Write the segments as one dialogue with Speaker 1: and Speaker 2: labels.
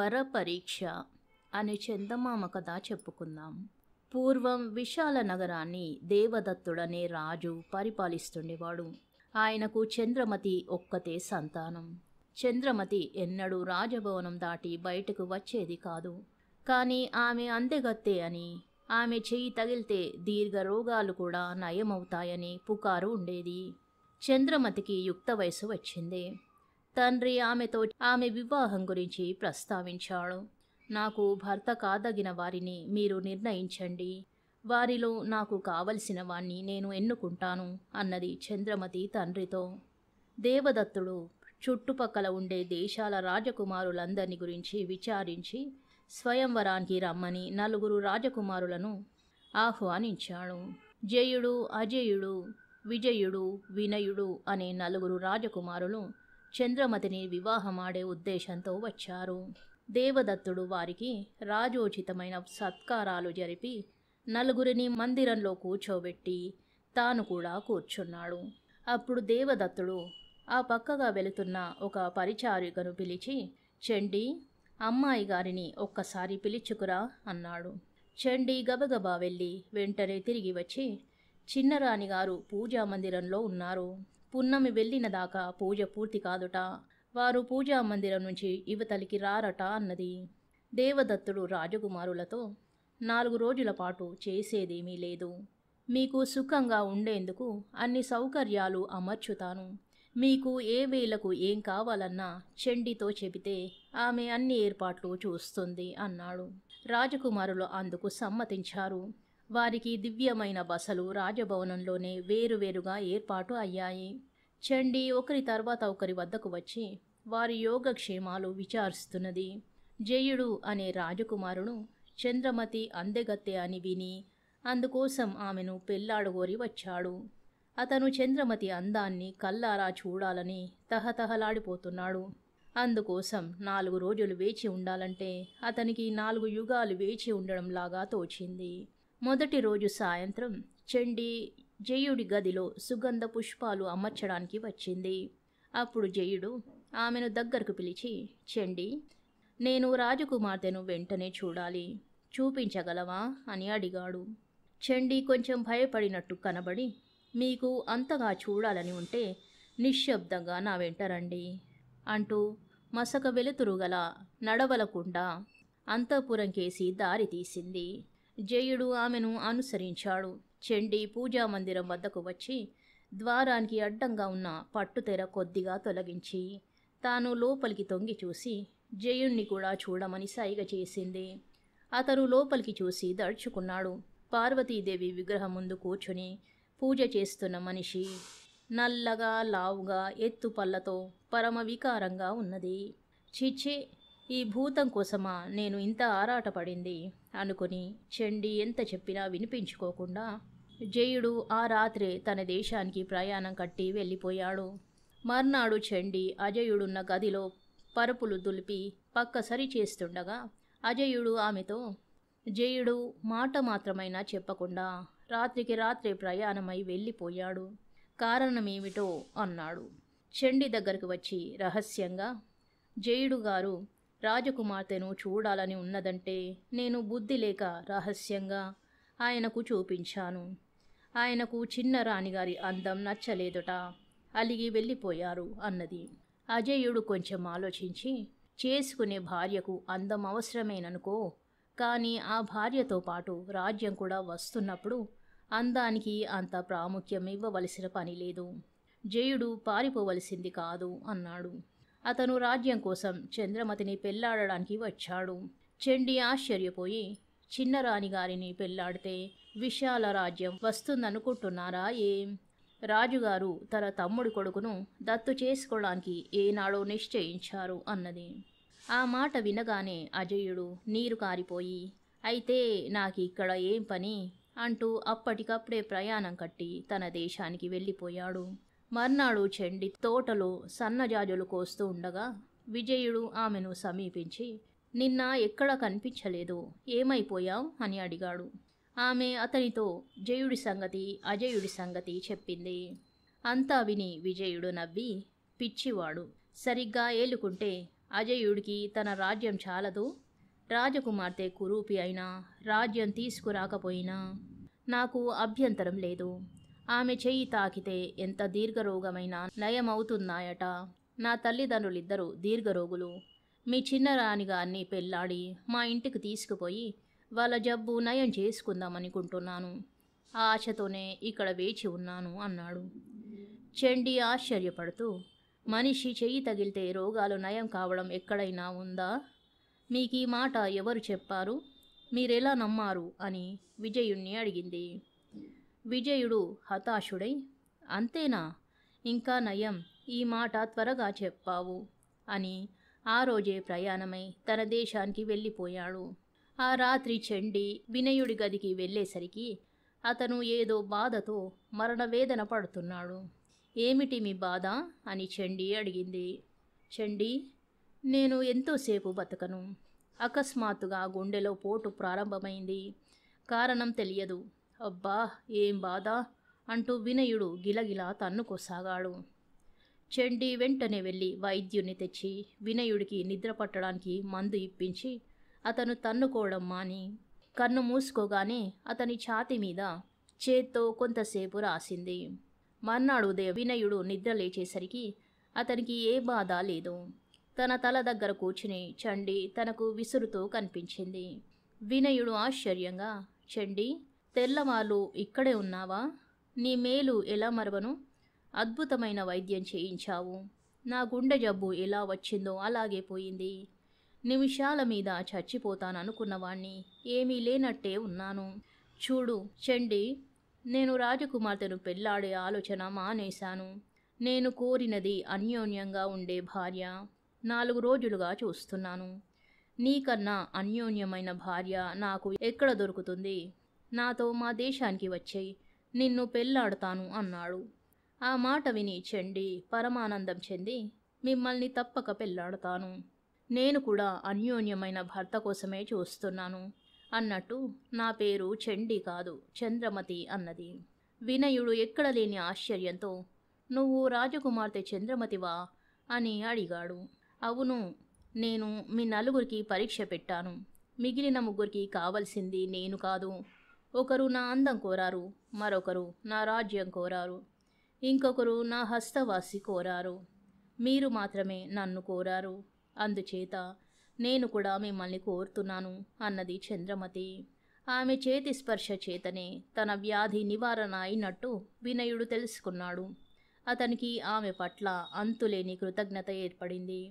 Speaker 1: వరపరీక్ష అని చందమామ కథ చెప్పుకుందాం పూర్వం విశాల నగరాన్ని దేవదత్తుడనే రాజు పరిపాలిస్తుండేవాడు ఆయనకు చంద్రమతి ఒక్కతే సంతానం చంద్రమతి ఎన్నడూ రాజభవనం దాటి బయటకు వచ్చేది కాదు కానీ ఆమె అందెగత్తే అని ఆమె చెయ్యి తగిలితే దీర్ఘ రోగాలు కూడా నయమవుతాయని పుకారు ఉండేది చంద్రమతికి యుక్త వయసు వచ్చింది తండ్రి ఆమెతో ఆమె వివాహం గురించి ప్రస్తావించాడు నాకు భర్త కాదగిన వారిని మీరు నిర్ణయించండి వారిలో నాకు కావలసిన వాణ్ణి నేను ఎన్నుకుంటాను అన్నది చంద్రమతి తండ్రితో దేవదత్తుడు చుట్టుపక్కల ఉండే దేశాల రాజకుమారులందరిని గురించి విచారించి స్వయంవరానికి రమ్మని నలుగురు రాజకుమారులను ఆహ్వానించాడు జయుడు అజయుడు విజయుడు వినయుడు అనే నలుగురు రాజకుమారులు చంద్రమతిని వివాహమాడే ఉద్దేశంతో వచ్చారు దేవదత్తుడు వారికి రాజోచితమైన సత్కారాలు జరిపి నలుగురిని మందిరంలో కూర్చోబెట్టి తాను కూడా కూర్చున్నాడు అప్పుడు దేవదత్తుడు ఆ పక్కగా వెళుతున్న ఒక పరిచారికను పిలిచి చండి అమ్మాయి గారిని ఒక్కసారి పిలుచుకురా అన్నాడు చండి గబగబా వెళ్ళి వెంటనే తిరిగి వచ్చి చిన్నరాణి గారు పూజా మందిరంలో ఉన్నారు పున్నమి వెళ్ళిన దాకా పూజ పూర్తి కాదుట వారు పూజా మందిరం నుంచి యువతలికి రారట అన్నది దేవదత్తుడు రాజకుమారులతో నాలుగు రోజుల పాటు చేసేదేమీ లేదు మీకు సుఖంగా ఉండేందుకు అన్ని సౌకర్యాలు అమర్చుతాను మీకు ఏ వేలకు ఏం కావాలన్నా చెండితో చెబితే ఆమె అన్ని ఏర్పాట్లు చూస్తుంది అన్నాడు రాజకుమారులు అందుకు సమ్మతించారు వారికి దివ్యమైన బసలు రాజభవనంలోనే వేరువేరుగా ఏర్పాటు అయ్యాయి చండీ ఒకరి తర్వాత ఒకరి వద్దకు వచ్చి వారి యోగక్షేమాలు విచారిస్తున్నది జయుడు అనే రాజకుమారును చంద్రమతి అందెగత్తె అని విని అందుకోసం ఆమెను పెళ్లాడుగోరి వచ్చాడు అతను చంద్రమతి అందాన్ని కల్లారా చూడాలని తహతహలాడిపోతున్నాడు అందుకోసం నాలుగు రోజులు వేచి ఉండాలంటే అతనికి నాలుగు యుగాలు వేచి ఉండడంలాగా తోచింది మొదటి రోజు సాయంత్రం చండి జయుడి గదిలో సుగంధ పుష్పాలు అమర్చడానికి వచ్చింది అప్పుడు జయుడు ఆమెను దగ్గరకు పిలిచి చండి నేను రాజకుమార్తెను వెంటనే చూడాలి చూపించగలవా అని అడిగాడు చండి కొంచెం భయపడినట్టు కనబడి మీకు అంతగా చూడాలని ఉంటే నిశ్శబ్దంగా నా వెంట రండి అంటూ మసక వెలుతురుగల నడవలకుండా అంతఃపురం కేసి దారి తీసింది జయుడు ఆమెను అనుసరించాడు చెండి పూజా మందిరం వద్దకు వచ్చి ద్వారానికి అడ్డంగా ఉన్న పట్టుతెర కొద్దిగా తొలగించి తాను లోపలికి తొంగి చూసి జయుణ్ణి కూడా చూడమని సైగ చేసింది అతను లోపలికి చూసి దడుచుకున్నాడు పార్వతీదేవి విగ్రహం ముందు కూర్చుని పూజ చేస్తున్న మనిషి నల్లగా లావుగా ఎత్తు పళ్ళతో ఉన్నది చిచ్చే ఈ భూతం కోసమా నేను ఇంత ఆరాటపడింది అనుకుని చెండి ఎంత చెప్పినా వినిపించుకోకుండా జయుడు ఆ రాత్రే తన దేశానికి ప్రయాణం కట్టి వెళ్ళిపోయాడు మర్నాడు చెండి అజయుడున్న గదిలో పరుపులు దులిపి పక్క సరి చేస్తుండగా అజయుడు ఆమెతో జయుడు మాట మాత్రమైనా చెప్పకుండా రాత్రికి రాత్రే ప్రయాణమై వెళ్ళిపోయాడు కారణమేమిటో అన్నాడు చెండి దగ్గరకు వచ్చి రహస్యంగా జయుడు గారు రాజకుమార్తెను చూడాలని ఉన్నదంటే నేను బుద్ధి లేక రహస్యంగా ఆయనకు చూపించాను ఆయనకు చిన్న రాణిగారి అందం నచ్చలేదుట అలిగి వెళ్ళిపోయారు అన్నది అజయుడు కొంచెం ఆలోచించి చేసుకునే భార్యకు అందం అవసరమేననుకో కానీ ఆ భార్యతో పాటు రాజ్యం కూడా వస్తున్నప్పుడు అందానికి అంత ప్రాముఖ్యం ఇవ్వవలసిన పని లేదు జయుడు పారిపోవలసింది కాదు అన్నాడు అతను రాజ్యం కోసం చంద్రమతిని పెళ్లాడడానికి వచ్చాడు చెండి ఆశ్చర్యపోయి చిన్నరాణి గారిని పెళ్లాడితే విశాల రాజ్యం వస్తుందనుకుంటున్నారా ఏం రాజుగారు తన తమ్ముడి కొడుకును దత్తు చేసుకోవడానికి ఏనాడో నిశ్చయించారు అన్నది ఆ మాట వినగానే అజయుడు నీరు కారిపోయి అయితే నాకు ఇక్కడ ఏం పని అంటూ అప్పటికప్పుడే ప్రయాణం కట్టి తన దేశానికి వెళ్ళిపోయాడు మర్నాడు చెండి తోటలో సన్నజాజులు కోస్తూ ఉండగా విజయుడు ఆమెను సమీపించి నిన్న ఎక్కడ కనిపించలేదు ఏమైపోయావు అని అడిగాడు ఆమె అతనితో జయుడి సంగతి అజయుడి సంగతి చెప్పింది అంతా విని విజయుడు నవ్వి పిచ్చివాడు సరిగ్గా ఏలుకుంటే అజయుడికి తన రాజ్యం చాలదు రాజకుమార్తె కురూపి అయినా రాజ్యం తీసుకురాకపోయినా నాకు అభ్యంతరం లేదు ఆమె చెయ్యి తాకితే ఎంత దీర్ఘరోగమైనా నయమవుతున్నాయట నా తల్లిదండ్రులిద్దరూ దీర్ఘరోగులు మీ చిన్న గారిని పెళ్ళాడి మా ఇంటికి తీసుకుపోయి వాళ్ళ జబ్బు నయం చేసుకుందామనుకుంటున్నాను ఆ ఆశతోనే ఇక్కడ వేచి ఉన్నాను అన్నాడు చెండి ఆశ్చర్యపడుతూ మనిషి చెయ్యి తగిలితే రోగాలు నయం కావడం ఎక్కడైనా ఉందా మీకు ఈ మాట ఎవరు చెప్పారు మీరెలా నమ్మారు అని విజయుణ్ణి అడిగింది విజయుడు హతాశుడై అంతేనా ఇంకా నయం ఈ మాట త్వరగా చెప్పావు అని ఆ రోజే ప్రయాణమై తన దేశానికి వెళ్ళిపోయాడు ఆ రాత్రి చండి వినయుడి గదికి వెళ్ళేసరికి అతను ఏదో బాధతో మరణవేదన పడుతున్నాడు ఏమిటి మీ బాధ అని చండి అడిగింది చండి నేను ఎంతోసేపు బతకను అకస్మాత్తుగా గుండెలో పోటు ప్రారంభమైంది కారణం తెలియదు అబ్బా ఏం బాధ అంటూ వినయుడు గిలగిలా తన్నుకోసాగాడు చెండి వెంటనే వెళ్ళి వైద్యుని తెచ్చి వినయుడికి నిద్ర పట్టడానికి మందు ఇప్పించి అతను తన్నుకోవడం మాని కన్ను మూసుకోగానే అతని ఛాతి మీద చేత్తో కొంతసేపు రాసింది మర్నాడు ఉదయం వినయుడు నిద్ర లేచేసరికి అతనికి ఏ బాధ లేదు తన తల దగ్గర కూర్చుని చండి తనకు విసురుతూ కనిపించింది వినయుడు ఆశ్చర్యంగా చండి తెల్లవాళ్ళు ఇక్కడే ఉన్నావా నీ మేలు ఎలా మరవను అద్భుతమైన వైద్యం చేయించావు నా గుండె జబ్బు ఎలా వచ్చిందో అలాగే పోయింది నిమిషాల మీద చచ్చిపోతాననుకున్నవాణ్ణి ఏమీ లేనట్టే ఉన్నాను చూడు చండి నేను రాజకుమార్తెను పెళ్లాడే ఆలోచన మానేశాను నేను కోరినది అన్యోన్యంగా ఉండే భార్య నాలుగు రోజులుగా చూస్తున్నాను నీకన్నా అన్యోన్యమైన భార్య నాకు ఎక్కడ దొరుకుతుంది నాతో మా దేశానికి వచ్చేయి నిన్ను పెళ్ళాడుతాను అన్నాడు ఆ మాట విని చెండి పరమానందం చెంది మిమ్మల్ని తప్పక పెళ్ళాడతాను నేను కూడా అన్యోన్యమైన భర్త కోసమే చూస్తున్నాను అన్నట్టు నా పేరు చెండి కాదు చంద్రమతి అన్నది వినయుడు ఎక్కడ లేని ఆశ్చర్యంతో నువ్వు రాజకుమార్తె చంద్రమతివా అని అడిగాడు అవును నేను మీ నలుగురికి పరీక్ష పెట్టాను మిగిలిన ముగ్గురికి కావలసింది నేను కాదు ఒకరు నా అందం కోరారు మరొకరు నా రాజ్యం కోరారు ఇంకొకరు నా హస్తవాసి కోరారు మీరు మాత్రమే నన్ను కోరారు అందుచేత నేను కూడా మిమ్మల్ని కోరుతున్నాను అన్నది చంద్రమతి ఆమె చేతి స్పర్శ చేతనే తన వ్యాధి నివారణ అయినట్టు వినయుడు తెలుసుకున్నాడు అతనికి ఆమె పట్ల అంతులేని కృతజ్ఞత ఏర్పడింది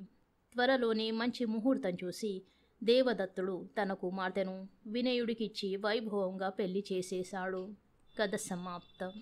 Speaker 1: త్వరలోనే మంచి ముహూర్తం చూసి దేవదత్తుడు తన కుమార్తెను వినయుడికిచ్చి వైభవంగా పెళ్లి చేసేశాడు కథ సమాప్తం